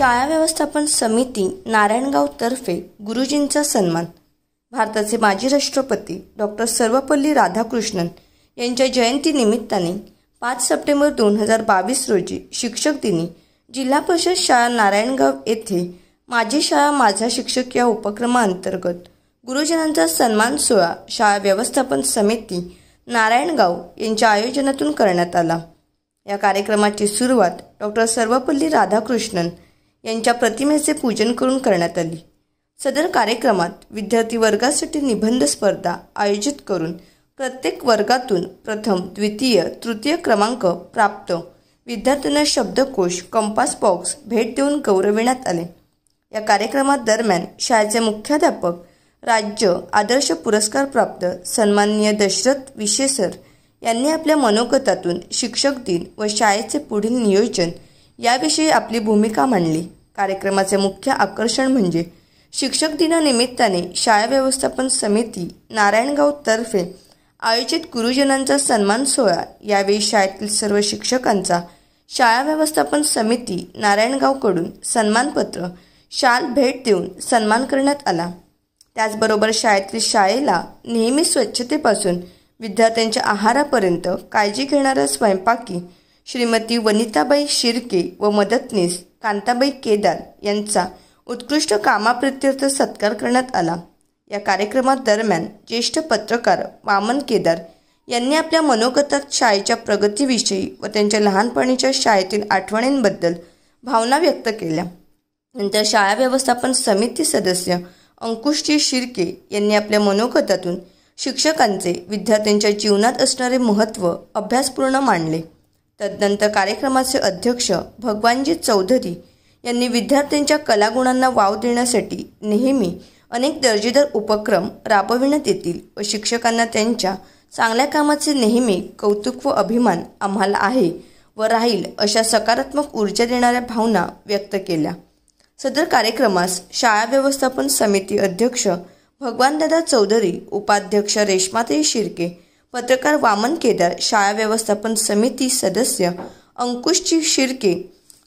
शाळा व्यवस्थापन समिती नारायणगाव तर्फे गुरुजींचा सन्मान भारताचे माजी राष्ट्रपती डॉक्टर सर्वपल्ली राधाकृष्णन यांच्या जयंती निमित्ताने पाच सप्टेंबर दोन हजार बावीस रोजी शिक्षक दिनी जिल्हा परिषद शाळा नारायणगाव येथे माझी शाळा माझा शिक्षक या उपक्रमाअंतर्गत गुरुजनांचा सन्मान सोहळा शाळा व्यवस्थापन समिती नारायणगाव यांच्या आयोजनातून करण्यात आला या कार्यक्रमाची सुरुवात डॉक्टर सर्वपल्ली राधाकृष्णन यांच्या प्रतिमेचे पूजन करून करण्यात आली सदर कार्यक्रमात विद्यार्थी वर्गासाठी निबंध स्पर्धा आयोजित करून प्रत्येक वर्गातून प्रथम द्वितीय तृतीय क्रमांक प्राप्त विद्यार्थ्यांना शब्दकोश कंपास बॉक्स भेट देऊन गौरविण्यात आले या कार्यक्रमात दरम्यान शाळेचे मुख्याध्यापक राज्य आदर्श पुरस्कार प्राप्त सन्माननीय दशरथ विशेसर यांनी आपल्या मनोगतातून शिक्षक दिन व शाळेचे पुढील नियोजन याविषयी आपली भूमिका मांडली कार्यक्रमाचे मुख्य आकर्षण म्हणजे शिक्षक दिनानिमित्ताने शाळा व्यवस्थापन समिती नारायणगाव तर्फे आयोजित गुरुजनांचा सन्मान सोहळा यावेळी शाळेतील सर्व शिक्षकांचा शाळा व्यवस्थापन समिती नारायणगावकडून सन्मानपत्र शाल भेट देऊन सन्मान करण्यात आला त्याचबरोबर शाळेतील शाळेला नेहमी स्वच्छतेपासून विद्यार्थ्यांच्या आहारापर्यंत काळजी घेणाऱ्या स्वयंपाकी श्रीमती वनिताबाई शिर्के व मदतनीस कांताबाई केदार यांचा उत्कृष्ट कामाप्रत्यर्थ सत्कार करण्यात आला या कार्यक्रमादरम्यान ज्येष्ठ पत्रकार वामन केदार यांनी आपल्या मनोगतात शाळेच्या प्रगतीविषयी व त्यांच्या लहानपणीच्या शाळेतील आठवणींबद्दल भावना व्यक्त केल्या नंतर शाळा व्यवस्थापन समिती सदस्य अंकुशजी शिर्के यांनी आपल्या मनोगतातून शिक्षकांचे विद्यार्थ्यांच्या जीवनात असणारे महत्त्व अभ्यासपूर्ण मांडले तदनंतर कार्यक्रमाचे अध्यक्ष भगवानजी चौधरी यांनी विद्यार्थ्यांच्या कलागुणांना वाव देण्यासाठी नेहमी अनेक दर्जेदार उपक्रम राबविण्यात येतील व शिक्षकांना त्यांच्या चांगल्या कामाचे नेहमी कौतुक व अभिमान आम्हाला आहे व राहील अशा सकारात्मक ऊर्जा देणाऱ्या भावना व्यक्त केल्या सदर कार्यक्रमास शाळा व्यवस्थापन समिती अध्यक्ष भगवानदादा चौधरी उपाध्यक्ष रेशमाते शिर्के पत्रकार वामन केदार शाळा व्यवस्थापन समिती सदस्य अंकुशजी शिर्के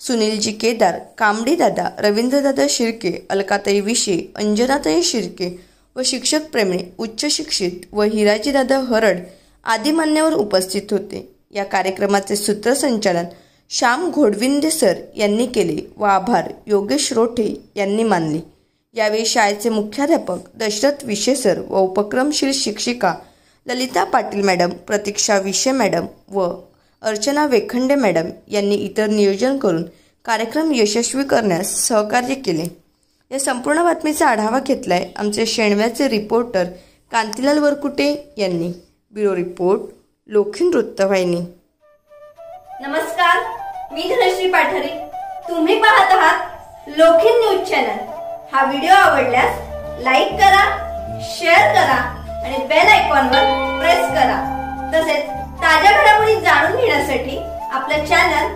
सुनीलजी केदार कांबडीदादा रवींद्रदादा शिर्के अलकाताई विषे अंजनाताई शिर्के व शिक्षक प्रेमी उच्च शिक्षित व हिराजीदादा हरड आदी मान्यवर उपस्थित होते या कार्यक्रमाचे सूत्रसंचालन श्याम घोडविंदे सर यांनी केले व आभार योगेश रोठे यांनी मानले यावेळी शाळेचे मुख्याध्यापक दशरथ विशे सर व उपक्रमशील शिक्षिका ललिता पाटील मॅडम प्रतीक्षा विषय मॅडम व अर्चना वेखंडे मॅडम यांनी इतर नियोजन करून कार्यक्रम यशस्वी करण्यास सहकार्य केले या संपूर्ण बातमीचा आढावा घेतलाय आमचे शेणव्याचे रिपोर्टर कांतीलाल वरकुटे यांनी ब्युरो रिपोर्ट लोखिन वृत्तवाहिनी नमस्कार मी धनश्री पाठरे तुम्ही पाहत आहात लोखिन न्यूज चॅनल हा व्हिडिओ आवडल्यास लाईक करा शेअर करा आणि बेल आयकॉनवर प्रेस करा तसेच ताज्या घडामोडी जाणून घेण्यासाठी आपलं चॅनल